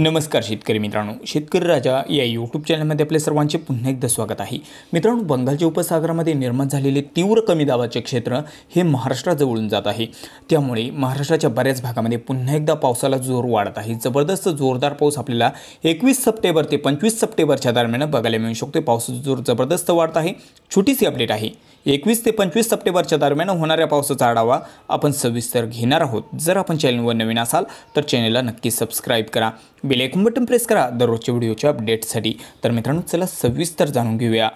नमस्कार शेतकरी मित्रांनो शेतकरी राजा या यूट्यूब चॅनलमध्ये आपल्या सर्वांचे पुन्हा एकदा स्वागत आहे मित्रांनो बंगालच्या उपसागरामध्ये निर्माण झालेले तीव्र कमी दाबाचे क्षेत्र हे महाराष्ट्राजवळून जात आहे त्यामुळे महाराष्ट्राच्या बऱ्याच भागामध्ये पुन्हा एकदा पावसाला जोर वाढत आहे जबरदस्त जोरदार पाऊस आपल्याला एकवीस सप्टेंबर ते पंचवीस सप्टेंबरच्या दरम्यान बघायला मिळू शकतो पावसाचा जोर जबरदस्त वाढत आहे छोटीशी अपडेट आहे एकवीस ते पंचवीस सप्टेंबरच्या दरम्यान होणाऱ्या पावसाचा आढावा आपण सविस्तर घेणार आहोत जर आपण चॅनलवर नवीन असाल तर चॅनलला नक्की सबस्क्राईब करा बेलायकन बटन प्रेस करा दररोजच्या व्हिडिओच्या अपडेटसाठी तर मित्रांनो चला सविस्तर जाणून घेऊया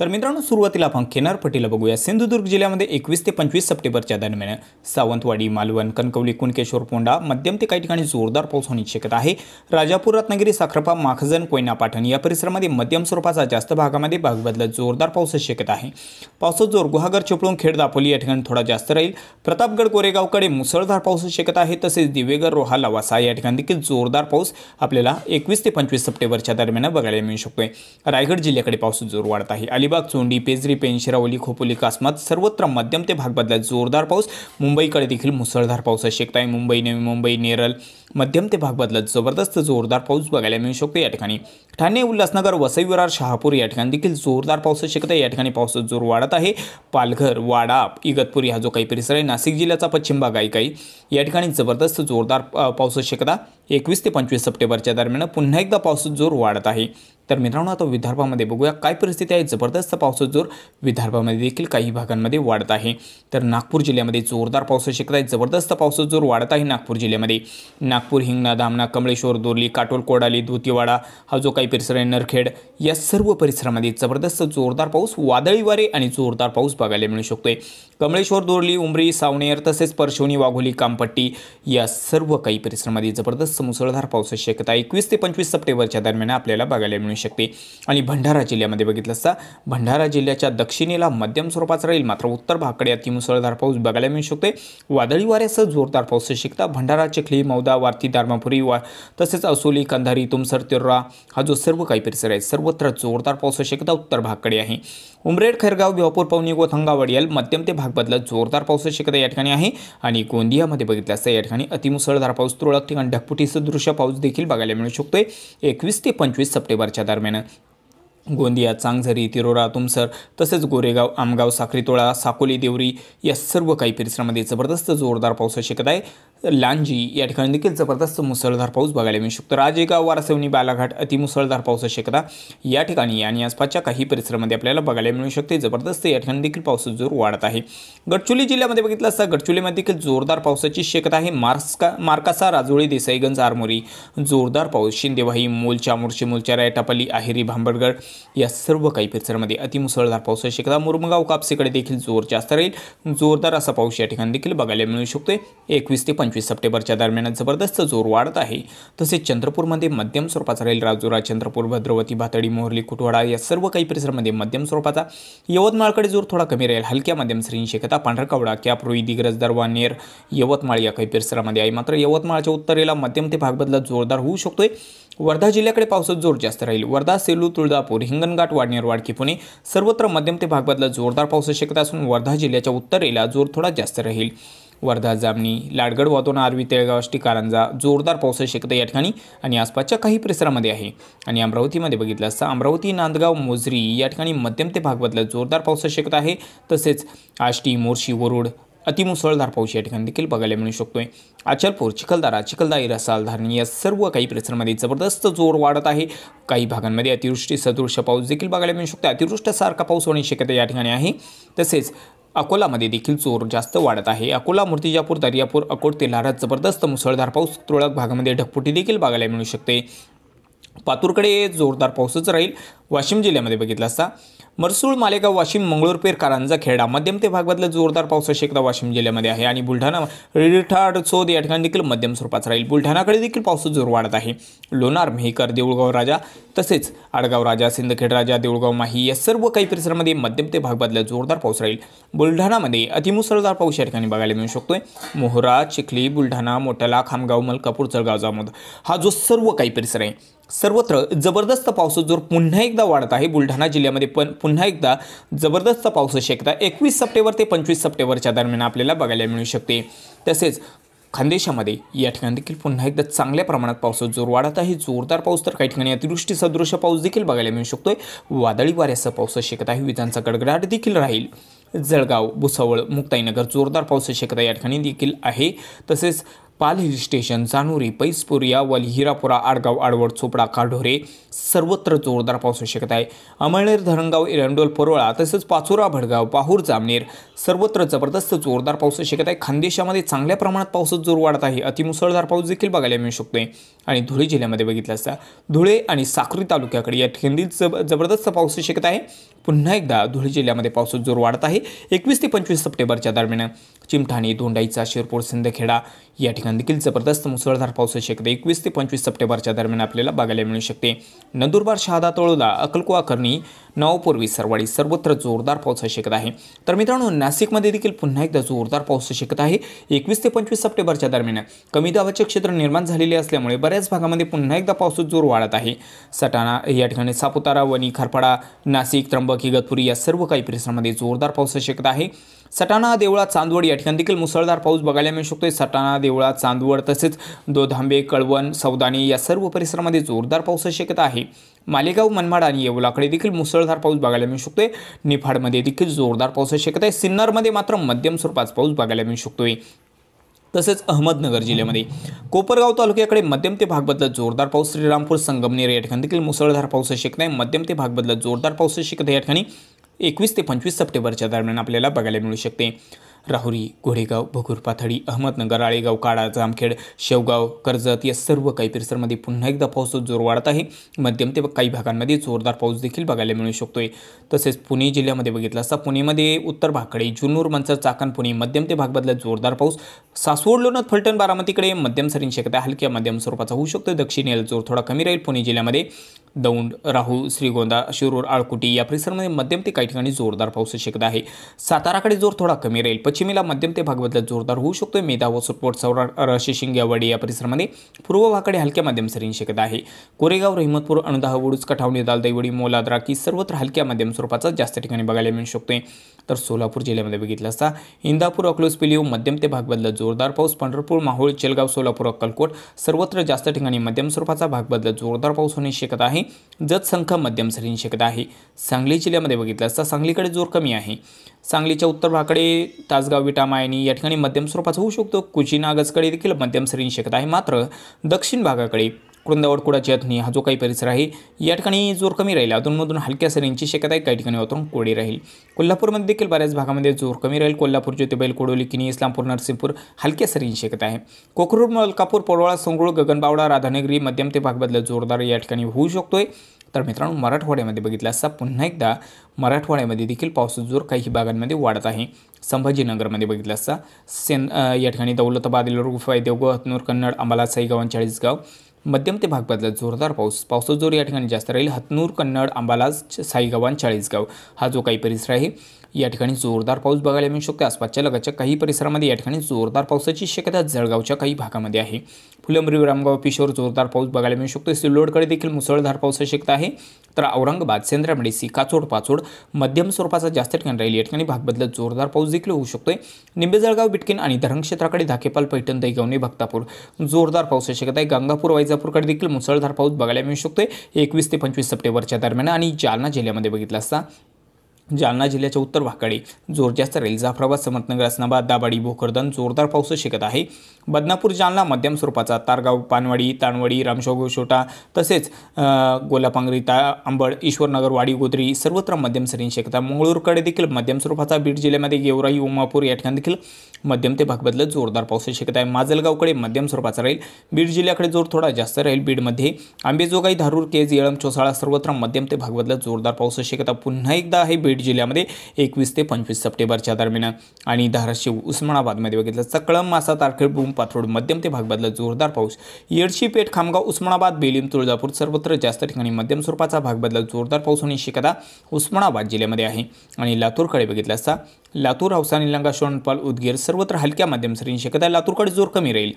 तर मित्रांनो सुरुवातीला आपण किनारपट्टीला बघूया सिंधुदुर्ग जिल्ह्यामध्ये एकवीस ते पंचवीस सप्टेंबरच्या दरम्यान सावंतवाडी मालवण कणकवली कुणकेश्वर पोंडा मध्यम ते काही ठिकाणी जोरदार पाऊस होण्याची शक्यता आहे राजापूर रत्नागिरी साखरपा माखजन कोयना पाठण या परिसरामध्ये मध्यम स्वरूपाचा जास्त भागामध्ये भाग बदलत जोरदार पाऊसच शक्यता आहे पावसाचा जोर गुहागर चिपळूण खेड दापोली या ठिकाणी थोडा जास्त राहील प्रतापगड कोरेगावकडे मुसळधार पाऊस शक्यता आहे तसेच दिवेगर रोहा लवासा या ठिकाणी देखील जोरदार पाऊस आपल्याला एकवीस ते पंचवीस सप्टेंबरच्या दरम्यान बघायला मिळू शकतोय रायगड जिल्ह्याकडे पाऊस जोर वाढत आहे अलिबाग चोंडी पेजरी पेन खोपोली कासमात सर्वत्र मध्यम ते भाग बदलात जोरदार पाऊस मुंबईकडे देखील मुसळधार पाऊस शक्यता आहे मुंबई नवी मुंबई नेरल मध्यम ते भाग बदलात जबरदस्त जोरदार पाऊस बघायला मिळू शकतो या ठिकाणी ठाणे उल्हासनगर वसई विरार शहापूर या ठिकाणी देखील जोरदार पाऊस शक्यता या ठिकाणी पावसाचा जोर वाढत आहे पालघर वाडा इगतपुरी हा जो काही परिसर आहे नाशिक जिल्ह्याचा पश्चिम भाग आहे काही या ठिकाणी जबरदस्त जोरदार पावसाची शक्यता एकवीस ते पंचवीस सप्टेंबरच्या दरम्यान पुन्हा एकदा पावसाचा जोर वाढत आहे तर मित्रांनो आता विदर्भामध्ये बघूया काय परिस्थिती आहे जबरदस्त पावसाचा जोर विदर्भामध्ये देखील काही भागांमध्ये वाढत आहे तर नागपूर जिल्ह्यामध्ये जोरदार पावसाची शक्यता आहे जबरदस्त पावसाचा जोर वाढत आहे नागपूर जिल्ह्यामध्ये नागपूर हिंगणा धामणा कमळेश्वर दोरली काटोल कोडाली धुतीवाडा हा जो काही परिसर आहे नरखेड या सर्व परिसरामध्ये जबरदस्त जोरदार पाऊस वादळी वारे आणि जोरदार पाऊस बघायला मिळू शकतोय कमळेश्वर दोरली उमरी सावनेर तसेच परशोनी वाघोली कामपट्टी या सर्व काही परिसरामध्ये जबरदस्त मुसळधार पावसाची शक्यता एकवीस ते पंचवीस सप्टेंबरच्या दरम्यान आपल्याला बघायला मिळू शकते आणि भंडारा जिल्ह्यामध्ये बघितलं असता भंडारा जिल्ह्याच्या दक्षिणेला मध्यम स्वरूपाचा राहील मात्र उत्तर भागाकडे अतिमुसळधार पाऊस बघायला मिळू शकते वादळी वाऱ्यासह जोरदार पाऊस शिकता भंडारा चिखली मौदा वारती दारमापुरी वा तसेच असोली कंधारी तुमसर तिर्रा हा जो सर्व काही परिसर आहे सर्वत्र जोरदार पाऊस शक्यता उत्तर भागाकडे आहे उमरेड खैरगाव भिवापूर पवनी व याल मध्यम ते भाग बदलत जोरदार पाऊस शक्यता या ठिकाणी आहे आणि गोंदियामध्ये बघितलं असता या ठिकाणी अतिमुसळधार पाऊस तुरळक ठिकाणी सदृश्य पाऊस देखील बघायला मिळू शकतोय एकवीस ते पंचवीस सप्टेंबरच्या दरम्यान गोंदिया चांगझरी तिरोरा तुमसर तसेच गोरेगाव आमगाव साखरीतोळा साकोली देवरी या सर्व काही परिसरामध्ये जबरदस्त जोरदार पाऊस शक्यता आहे लांजी या ठिकाणी देखील जबरदस्त मुसळधार पाऊस बघायला मिळू शकतो राजेगाव वारसवणी बालाघाट अतिमुसळधार पाऊस शक्यता या ठिकाणी आणि आसपासच्या काही परिसरामध्ये आपल्याला बघायला मिळू शकते जबरदस्त या ठिकाणी देखील पाऊस जोर वाढत आहे गडचोली जिल्ह्यामध्ये बघितलं असता गडचुलीमध्ये देखील जोरदार पावसाची शक्यता आहे मार्सका मार्कासा राजोळी देसाईगंज आरमोरी जोरदार पाऊस शिंदेवाही मोलच्या मुरशी मोलच्या रायटापल्ली आहेरी भांबडगड या सर्व काही परिसरामध्ये अतिमुसळधार पावसाची शक्यता मुरमगाव कापसीकडे देखील जोर जास्त राहील जोरदार असा पाऊस या ठिकाणी देखील बघायला मिळू शकतोय एकवीस ते पंचवीस सप्टेंबरच्या दरम्यान जबरदस्त जोर वाढत आहे तसेच चंद्रपूरमध्ये मध्यम स्वरूपाचा राहील राजुरा चंद्रपूर भद्रवती भातडी मोहरली कुटवाडा या सर्व काही परिसरामध्ये मध्यम स्वरूपाचा यवतमाळकडे जोर थोडा कमी राहील हलक्या मध्यम सरींची शक्यता पांढरकवडा कॅप्रोई दिग्रज दरवा नेर यवतमाळ या काही परिसरामध्ये आहे मात्र यवतमाळच्या उत्तरेला मध्यम ते भागबदला जोरदार होऊ शकतोय वर्धा जिल्ह्याकडे पावसात जोर जास्त राहील वर्धा सेलू तुळजापूर हिंगणघाट वाडनेर वाडकी पुणे सर्वत्र मध्यम ते भागवतला जोरदार पावसाची शक्यता असून वर्धा जिल्ह्याच्या उत्तरेला जोर थोडा जास्त राहील वर्धा जामणी लाडगड वाहतून आरवी तेळगाव आष्टी कारंजा जोरदार पावसाची शक्यता या ठिकाणी आणि आसपासच्या काही परिसरामध्ये आहे आणि अमरावतीमध्ये बघितलं असता अमरावती नांदगाव मोजरी या ठिकाणी मध्यम ते भागवतला जोरदार पावसाची शक्यता आहे तसेच आष्टी मोर्शी वरुड अतिमुसळधार पाऊस या ठिकाणी देखील बघायला मिळू शकतोय अचलपूर चिखलदारा चिखलदारी रसाल धारणी या सर्व काही परिसरामध्ये जबरदस्त जोर वाढत आहे काही भागांमध्ये अतिवृष्टी सदृश पाऊस देखील बघायला मिळू शकतो अतिवृष्टीसारखा पाऊस होण्याची शक्यता या ठिकाणी आहे तसेच अकोलामध्ये देखील जोर जास्त वाढत आहे अकोला मूर्तिजापूर दर्यापूर अकोट तेलारात जबरदस्त मुसळधार पाऊस तुरळक भागामध्ये ढकपुटी देखील बघायला मिळू शकते पातूरकडे जोरदार पाऊसच राहील वाशिम जिल्ह्यामध्ये बघितला असता मरसूळ मालेगाव वाशिम मंगळूरपेर कारांजा खेडा मध्यम ते भागबदला जोरदार पावसाची एकदा वाशिम जिल्ह्यामध्ये आहे आणि बुलढाणा रिठाड चोद या ठिकाणी देखील मध्यम स्वरूपाचा राहील बुलढाणाकडे देखील पाऊस जोर वाढत आहे लोणार मेहकर देऊळगाव राजा तसेच आडगाव राजा सिंदखेड राजा देऊळगाव माही या सर्व काही परिसरामध्ये मध्यम ते भागबदला जोरदार पाऊस राहील बुलढाणामध्ये अतिमुसळधार पाऊस या ठिकाणी बघायला मिळू शकतोय मोहरा चिखली बुलढाणा मोटाला खामगाव मलकापूर जळगाव जामोद हा जो सर्व काही परिसर आहे सर्वत्र जबरदस्त पावसाचा जोर पुन्हा एकदा एकदा वाढत आहे बुलढाणा जिल्ह्यामध्ये पण पुन्हा एकदा जबरदस्त पाऊस शक्यता एकवीस सप्टेंबर ते पंचवीस सप्टेंबरच्या दरम्यान आपल्याला बघायला मिळू शकते तसेच खानदेशामध्ये या ठिकाणी देखील पुन्हा एकदा चांगल्या प्रमाणात पाऊस जोर वाढत आहे जोरदार पाऊस तर काही ठिकाणी अतिवृष्टी सदृश पाऊस देखील बघायला मिळू शकतोय वादळी वाऱ्यासह पाऊस शकत आहे विजांचा गडगडाट देखील राहील जळगाव भुसावळ मुक्ताईनगर जोरदार पाऊस शेकता या ठिकाणी देखील आहे तसेच पाल हिल स्टेशन जानुरी पैसपूर यावल हिरापुरा आडगाव आडवड चोपडा काढोरे सर्वत्र जोरदार पाऊस होऊ शकत आहे अमळनेर धरणगाव इरंडोल परोळा तसंच पाचोरा भडगाव पाहूर जामनेर सर्वत्र जबरदस्त जोरदार पाऊस होऊ शकत आहे खानदेशामध्ये चांगल्या प्रमाणात पावसात जोर वाढत आहे अतिमुसळधार पाऊस देखील बघायला मिळू शकतोय आणि धुळे जिल्ह्यामध्ये बघितलं असता धुळे आणि साक्री तालुक्याकडे या ठिकाणी जब जबरदस्त पाऊस होऊ शकत आहे पुन्हा एकदा धुळे जिल्ह्यामध्ये पावसाचा जोर वाढत आहे एकवीस ते पंचवीस सप्टेंबरच्या दरम्यान चिमठाणी धोंडाईचा शिरपूर सिंदखेडा या ठिकाणी देखील जबरदस्त मुसळधार पावसाची शकते एकवीस ते पंचवीस सप्टेंबरच्या दरम्यान आपल्याला बघायला मिळू शकते नंदुरबार शहादा तळोदा अकलकुवा करणी नवपूर्वी सरवाडी सर्वत्र जोरदार पाऊस शकत आहे तर मित्रांनो नाशिकमध्ये देखील पुन्हा एकदा जोरदार पाऊस शकत आहे एकवीस ते पंचवीस सप्टेंबरच्या दरम्यान कमी दाबाचे क्षेत्र निर्माण झालेले असल्यामुळे बऱ्याच भागामध्ये पुन्हा एकदा पावसात जोर वाढत आहे सटाणा या ठिकाणी सापुतारा वणी खरपाडा नाशिक त्र्यंबक इगतपुरी या सर्व काही परिसरामध्ये जोरदार पाऊस शकत आहे सटाणा देवळा चांदवड या ठिकाणी देखील मुसळधार पाऊस बघायला मिळू शकतो सटाणा देवळा चांदवड तसेच दोधांबे कळवण सौदानी या सर्व परिसरामध्ये जोरदार पाऊस शकत आहे मालेगाव मनमाड आणि येवलाकडे देखील मुसळधार पाऊस बघायला मिळू शकतोय निफाडमध्ये देखील जोरदार पावसाची शक्यता आहे सिन्नरमध्ये मात्र मध्यम स्वरूपाचा पाऊस बघायला मिळू शकतोय तसेच अहमदनगर जिल्ह्यामध्ये कोपरगाव तालुक्याकडे मध्यम ते भाग बदलत जोरदार पाऊस श्रीरामपूर संगमनेर या ठिकाणी देखील मुसळधार पाऊस शिकत आहे मध्यम ते भाग बदलत जोरदार पाऊस शिकत आहे या ठिकाणी एकवीस ते पंचवीस सप्टेंबरच्या दरम्यान आपल्याला बघायला मिळू शकते राहुरी घोडेगाव भगूर पाथडी अहमदनगर आळेगाव काळा जामखेड शेवगाव कर्जत या सर्व काही परिसरमध्ये पुन्हा एकदा पाऊस जोर वाढत आहे मध्यम ते काही भागांमध्ये जोरदार पाऊस देखील बघायला मिळू शकतोय तसेच पुणे जिल्ह्यामध्ये बघितलं असता पुणेमध्ये उत्तर भागकडे जुन्नूर मंचर चाकण पुणे मध्यम ते भाग बदलत जोरदार पाऊस सासवड लोणत फलटण बारामतीकडे मध्यम सरींची शक्यता हलक्या मध्यम स्वरूपाचा होऊ शकतो दक्षिणेला जोर थोडा कमी राहील पुणे जिल्ह्यामध्ये दौंड राहू श्रीगोंदा शिरूर आळकुटी या परिसरामध्ये मध्यम ते काही ठिकाणी जोरदार पाऊस शक्यता आहे साताराकडे जोर थोडा कमी राहील पश्चिमेला मध्यम ते भागबदलात जोरदार होऊ शकतो मेधा व सुटपोट सौरा शिंगेवाडी या परिसरामध्ये पूर्व भागाकडे हलक्या मध्यम सरींची शक्यता आहे कोरेगाव रहिमतपूर अणदाह वडूज कठावणी दालदैवडी मोलाद्राकी सर्वत्र हलक्या मध्यम स्वरूपाचा जास्त ठिकाणी बघायला मिळू शकतोय तर सोलापूर जिल्ह्यामध्ये बघितलं असता इंदापूर अकलूज पिलीव मध्यम ते भाग जोरदार पाऊस पंढरपूर माहूळ चेलगाव सोलापूर अक्कलकोट सर्वत्र जास्त ठिकाणी मध्यम स्वरूपाचा भाग जोरदार पाऊस होण्याची शक्यता आहे जत संख्या मध्यम सरींची शक्यता आहे सांगली जिल्ह्यामध्ये बघितलं असता सांगलीकडे जोर कमी आहे सांगलीच्या उत्तर भागाकडे तासगाव विटा या ठिकाणी मध्यम स्वरूपाचा होऊ शकतो कुचीनागजकडे देखील मध्यम सरींची शक्यता आहे मात्र दक्षिण भागाकडे कुडाची चेतनी हा जो काही परिसर आहे या ठिकाणी जोर कमी राहील अधूनमधून हलक्या सरींची शक्यता आहे काही ठिकाणी वातावरण कोरडी राहील कोल्हापूरमध्ये देखील बऱ्याच भागामध्ये जोर कमी राहील कोल्हापूर ज्योतिबाईल कोडोली किनी इस्लामपूर नरसिंहपूर हलक्या सरींची शक्यता आहे कोकरूर मलकापूर पडवाळा संगोळ गगनबावडा राधानगरी मध्यम ते भागबदला जोरदार या ठिकाणी होऊ शकतोय तर मित्रांनो मराठवाड्यामध्ये बघितलं असता पुन्हा एकदा मराठवाड्यामध्ये देखील पावसाचा जोर काही भागांमध्ये वाढत आहे संभाजीनगरमध्ये बघितलं असता सेन या ठिकाणी दौलताबाद देवगो हतनूर कन्नड अंबाला साईगाव चाळीसगाव मध्यम ते भाग बदलत जोरदार पाऊस पावसाचा जोर या ठिकाणी जास्त राहील हतनूर कन्नड साईगाव आणि चाळीसगाव हा जो काही परिसर आहे या ठिकाणी जोरदार पाऊस बघायला मिळू शकतो आसपासच्या लगतच्या काही परिसरामध्ये या ठिकाणी जोरदार पावसाची शक्यता जळगावच्या काही भागामध्ये आहे फुलंब्री रामगाव पिशोर जोरदार पाऊस बघायला मिळू शकतो सिल्लोडकडे देखील मुसळधार पावसाची शक्यता आहे तर औरंगाबाद सेंद्रामडेसी काचोड पाचोड मध्यम स्वरूपाचा जास्त ठिकाण राहील या ठिकाणी भाग बदलत जोरदार पाऊस देखील होऊ शकतोय निंबे जळगाव बिटकिन आणि धरण धाकेपाल पैठण दैगवणे भक्तापूर जोरदार पावसाची शक्यता आहे गंगापूर वैजापूरकडे देखील मुसळधार पाऊस बघायला मिळू शकतोय एकवीस ते पंचवीस सप्टेंबरच्या दरम्यान आणि जालना जिल्ह्यामध्ये बघितला असता जालना जिल्ह्याच्या उत्तर भागाकडे जास्त राहील जाफराबाद समर्थनगर असनाबाद दाबाडी भोकरदन जोरदार पाऊस शिकत आहे बदनापूर जालना मध्यम स्वरूपाचा तारगाव पानवाडी तानवडी रामशाव छोटा तसेच गोलापांगरी ता आंबड ईश्वरनगर वाडी गोदरी सर्वत्र मध्यम सरीन शिकता मंगळूरकडे देखील मध्यम स्वरूपाचा बीड जिल्ह्यामध्ये गेवराई उमापूर या ठिकाणी देखील मध्यम ते भागबदलत जोरदार पाऊस शक्यता आहे माजलगावकडे मध्यम स्वरूपाचा राहील बीड जिल्ह्याकडे जोर थोडा जास्त राहील बीडमध्ये आंबेजोगाई धारूर केज येळम चोसाळा सर्वत्र मध्यम ते भागबदलत जोरदार पाऊस शक्यता पुन्हा एकदा आहे बीड बीड जिल्ह्यामध्ये एकवीस ते पंचवीस सप्टेंबरच्या दरम्यान आणि धाराशिव उस्मानाबादमध्ये बघितलं चकळम मासा तारखेड बुम पाथरोड मध्यम ते भाग बदल जोरदार पाऊस येडशी पेठ खामगाव उस्मानाबाद बेलीम तुळजापूर सर्वत्र जास्त ठिकाणी मध्यम स्वरूपाचा भाग बदल जोरदार पाऊस होण्याची शक्यता उस्मानाबाद जिल्ह्यामध्ये आहे आणि लातूरकडे बघितलं असता लातूर हौसा निलंगा शोणपाल उदगीर सर्वत्र हलक्या मध्यम सरींची शक्यता लातूरकडे जोर कमी राहील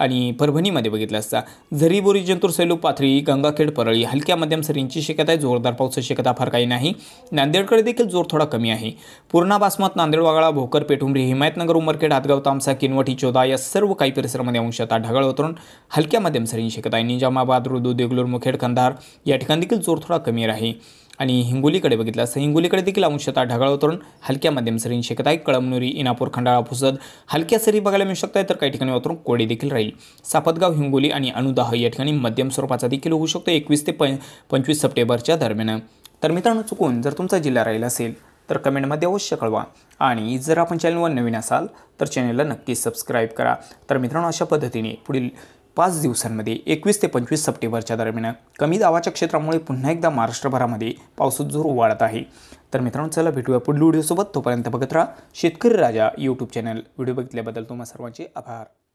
आणि परभणीमध्ये बघितलं असता झरीबोरी जंतूर सैलू पाथरी गंगाखेड परळी हलक्या मध्यम सरींची शक्यता आहे जोरदार पावसाची शक्यता फार काही नाही नांदेडकडे देखील जोर थोडा कमी आहे पूर्णा बासमत नांदेड वागळा भोकर पेठुंबरी हिमायतनगर उमरखेड हातगाव तामसा किनवटी चोदा या सर्व काही परिसरामध्ये अंशतः ढगाळ उतरून हलक्या मध्यम सरींची शक्यता आहे निजामाबाद रुदू देगलूर मुखेड कंधार या ठिकाणी देखील जोर थोडा कमी राहील आणि हिंगोलीकडे बघितलं असतं हिंगोलीकडे देखील अंशतः ढगाळ वातावरण हलक्या मध्यम सरी शकत आहे कळमनुरी इनापूर खंडाळा फुसद हलक्या सरी बघायला मिळू शकत आहे तर काही ठिकाणी उतरून कोडे देखील राहील सापतगाव हिंगोली आणि अनुदाह या ठिकाणी मध्यम स्वरूपाचा देखील होऊ शकतो एकवीस ते पंचवीस सप्टेंबरच्या दरम्यान तर मित्रांनो चुकून जर तुमचा जिल्हा राहिला असेल तर कमेंटमध्ये अवश्य कळवा आणि जर आपण चॅनलवर नवीन असाल तर चॅनलला नक्की सबस्क्राईब करा तर मित्रांनो अशा पद्धतीने पुढील पाच दिवसांमध्ये एकवीस ते पंचवीस सप्टेंबरच्या दरम्यान कमी दावाच्या क्षेत्रामुळे पुन्हा एकदा महाराष्ट्रभरामध्ये पावसात जोर वाढत आहे तर मित्रांनो चला भेटूया पुढील व्हिडिओसोबत तोपर्यंत बघत राहा Shetkari Raja YouTube channel video बघितल्याबद्दल तुम्हा सर्वांचे आभार